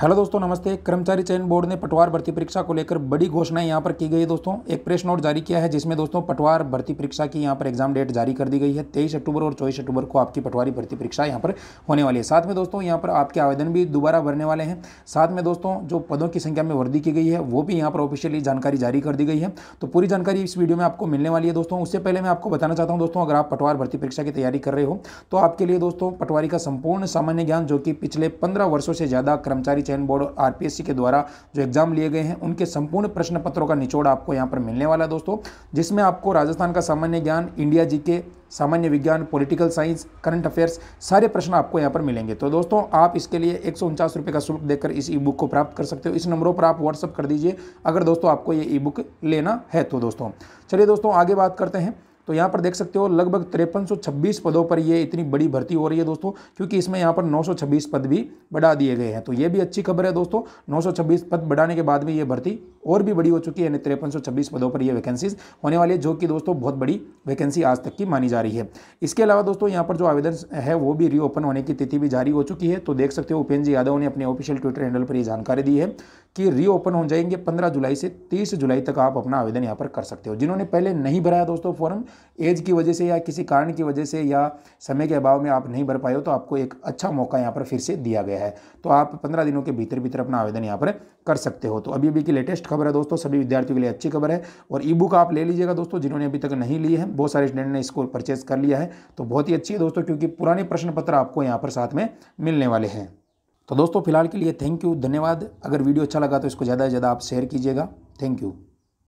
hello दोस्तों नमस्ते कर्मचारी चयन बोर्ड ने पटवार भर्ती परीक्षा को लेकर बड़ी घोषणाएं यहां पर की गई है दोस्तों एक प्रेस नोट जारी किया है जिसमें दोस्तों पटवार भर्ती परीक्षा की यहां पर एग्जाम डेट जारी कर दी गई है तेईस अक्टूबर और चौबीस अक्टूबर को आपकी पटवारी भर्ती परीक्षा यहां पर होने वाली है साथ में दोस्तों यहाँ पर आपके आवेदन भी दोबारा भरने वाले हैं साथ में दोस्तों जो पदों की संख्या में वृद्धि की गई है वो भी यहाँ पर ऑफिशियली जानकारी जारी कर दी गई है तो पूरी जानकारी इस वीडियो में आपको मिलने वाली है दोस्तों उससे पहले मैं आपको बताना चाहता हूँ दोस्तों अगर आप पटवार भर्ती परीक्षा की तैयारी कर रहे हो तो आपके लिए दोस्तों पटवारी का संपूर्ण सामान्य ज्ञान जो कि पिछले पंद्रह वर्षों से ज़्यादा कर्मचारी कर्मचारी चयन बोर्ड और आर के द्वारा जो एग्जाम लिए गए हैं उनके संपूर्ण प्रश्न पत्रों का निचोड़ आपको यहाँ पर मिलने वाला है दोस्तों जिसमें आपको राजस्थान का सामान्य ज्ञान इंडिया जी सामान्य विज्ञान पॉलिटिकल साइंस करंट अफेयर्स सारे प्रश्न आपको यहाँ पर मिलेंगे तो दोस्तों आप इसके लिए एक रुपए का शुल्क देकर इस ई बुक को प्राप्त कर सकते हो इस नंबरों पर आप व्हाट्सअप कर दीजिए अगर दोस्तों आपको ये ई बुक लेना है तो दोस्तों चलिए दोस्तों आगे बात करते हैं तो यहाँ पर देख सकते हो लगभग तिरपन पदों पर ये इतनी बड़ी भर्ती हो रही है दोस्तों क्योंकि इसमें यहाँ पर 926 पद भी बढ़ा दिए गए हैं तो ये भी अच्छी खबर है दोस्तों 926 पद बढ़ाने के बाद में ये भर्ती और भी बड़ी हो चुकी है यानी तिरपन पदों पर ये वैकेंसीज होने वाली है जो कि दोस्तों बहुत बड़ी वैकेंसी आज तक की मानी जा रही है इसके अलावा दोस्तों यहाँ पर जो आवेदन है वो भी रीओपन होने की तिथि भी जारी हो चुकी है तो देख सकते हो उपेंद्र जी यादव ने अपने ऑफिशियल ट्विटर हैंडल पर यह जानकारी दी है कि रीओपन हो जाएंगे पंद्रह जुलाई से तीस जुलाई तक आप अपना आवेदन यहाँ पर कर सकते हो जिन्होंने पहले नहीं भराया दोस्तों फॉर्म एज की वजह से या किसी कारण की वजह से या समय के अभाव में आप नहीं भर पाए हो तो आपको एक अच्छा मौका यहाँ पर फिर से दिया गया है तो आप पंद्रह दिनों के भीतर भीतर अपना आवेदन यहाँ पर कर सकते हो तो अभी अभी की लेटेस्ट खबर है दोस्तों सभी विद्यार्थियों के लिए अच्छी खबर है और ई बुक आप ले लीजिएगा दोस्तों जिन्होंने अभी तक नहीं ली है बहुत सारे स्टूडेंट ने इसको परचेज कर लिया है तो बहुत ही अच्छी है दोस्तों क्योंकि पुराने प्रश्न पत्र आपको यहाँ पर साथ में मिलने वाले हैं तो दोस्तों फिलहाल के लिए थैंक यू धन्यवाद अगर वीडियो अच्छा लगा तो इसको ज़्यादा से ज़्यादा आप शेयर कीजिएगा थैंक यू